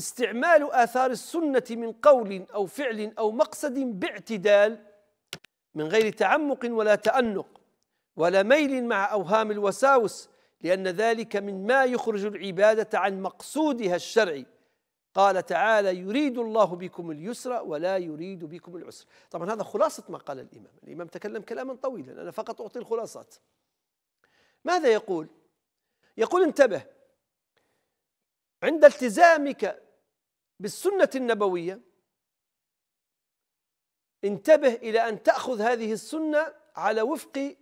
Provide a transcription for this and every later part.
استعمال آثار السنة من قول أو فعل أو مقصد باعتدال من غير تعمق ولا تأنق ولا ميل مع أوهام الوساوس لأن ذلك مما يخرج العبادة عن مقصودها الشرعي قال تعالى يريد الله بكم اليسر ولا يريد بكم العسر طبعا هذا خلاصة ما قال الإمام الإمام تكلم كلاما طويلا أنا فقط أعطي الخلاصات ماذا يقول؟ يقول انتبه عند التزامك بالسنة النبوية انتبه إلى أن تأخذ هذه السنة على وفق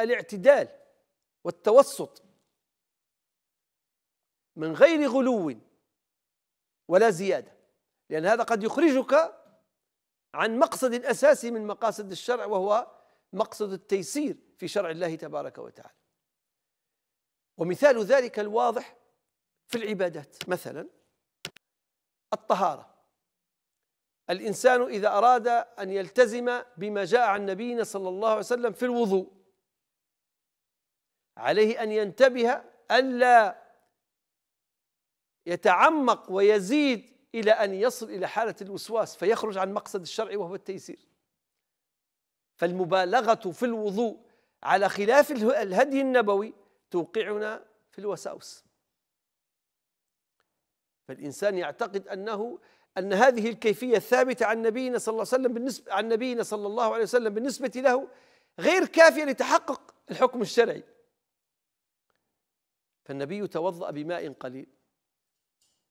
الاعتدال والتوسط من غير غلو ولا زيادة لأن هذا قد يخرجك عن مقصد أساسي من مقاصد الشرع وهو مقصد التيسير في شرع الله تبارك وتعالى ومثال ذلك الواضح في العبادات مثلا الطهارة الإنسان إذا أراد أن يلتزم بما جاء عن نبينا صلى الله عليه وسلم في الوضوء عليه أن ينتبه ألا يتعمق ويزيد إلى أن يصل إلى حالة الوسواس فيخرج عن مقصد الشرع وهو التيسير فالمبالغة في الوضوء على خلاف الهدي النبوي توقعنا في الوساوس فالإنسان يعتقد أنه أن هذه الكيفية الثابتة عن نبينا صلى الله عليه وسلم بالنسبة عن نبينا صلى الله عليه وسلم بالنسبة له غير كافية لتحقق الحكم الشرعي فالنبي توضأ بماء قليل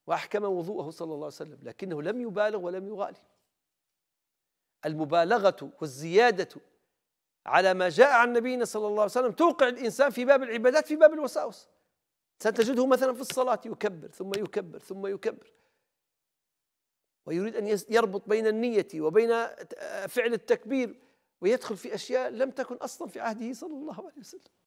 وأحكم وضوءه صلى الله عليه وسلم لكنه لم يبالغ ولم يغالي المبالغة والزيادة على ما جاء عن نبينا صلى الله عليه وسلم توقع الإنسان في باب العبادات في باب الوساوس ستجده مثلا في الصلاة يكبر ثم يكبر ثم يكبر ويريد أن يربط بين النية وبين فعل التكبير ويدخل في أشياء لم تكن أصلا في عهده صلى الله عليه وسلم